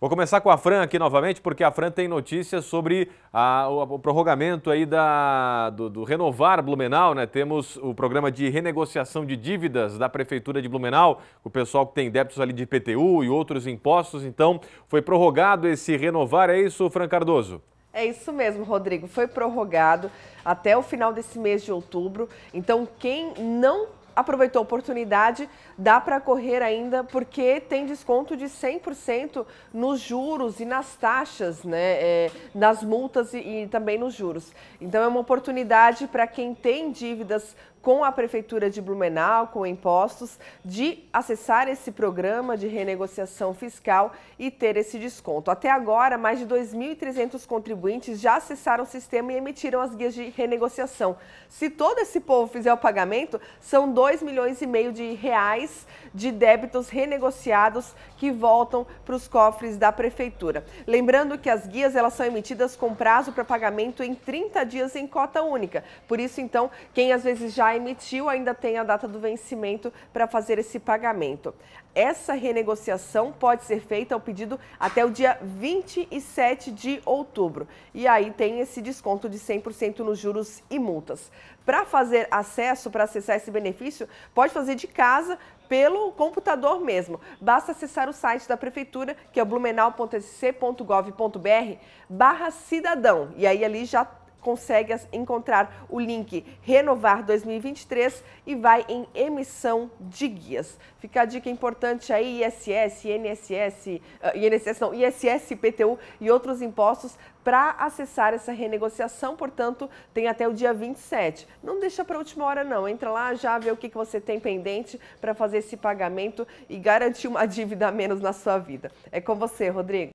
Vou começar com a Fran aqui novamente, porque a Fran tem notícias sobre a, o, o, prorrogamento aí da, do, do, Renovar Blumenau, né? Temos o programa de renegociação de dívidas da Prefeitura de Blumenau, o pessoal que tem débitos ali de IPTU e outros impostos, então foi prorrogado esse Renovar, é isso, Fran Cardoso? É isso mesmo, Rodrigo. Foi prorrogado até o final desse mês de outubro. Então, quem não aproveitou a oportunidade, dá para correr ainda porque tem desconto de 100% nos juros e nas taxas, né, é, nas multas e, e também nos juros. Então é uma oportunidade para quem tem dívidas com a Prefeitura de Blumenau, com impostos, de acessar esse programa de renegociação fiscal e ter esse desconto. Até agora, mais de 2.300 contribuintes já acessaram o sistema e emitiram as guias de renegociação. Se todo esse povo fizer o pagamento, são dois 2 milhões e meio de reais de débitos renegociados que voltam para os cofres da prefeitura. Lembrando que as guias elas são emitidas com prazo para pagamento em 30 dias em cota única. Por isso, então, quem às vezes já emitiu ainda tem a data do vencimento para fazer esse pagamento. Essa renegociação pode ser feita ao pedido até o dia 27 de outubro. E aí tem esse desconto de 100% nos juros e multas. Para fazer acesso, para acessar esse benefício, pode fazer de casa pelo computador mesmo. Basta acessar o site da prefeitura, que é blumenau.sc.gov.br barra cidadão. E aí ali já consegue encontrar o link Renovar 2023 e vai em emissão de guias. Fica a dica importante aí, ISS, INSS, INSS ah, não, ISS, PTU e outros impostos para acessar essa renegociação, portanto, tem até o dia 27. Não deixa para a última hora não, entra lá já vê o que, que você tem pendente para fazer esse pagamento e garantir uma dívida a menos na sua vida. É com você, Rodrigo.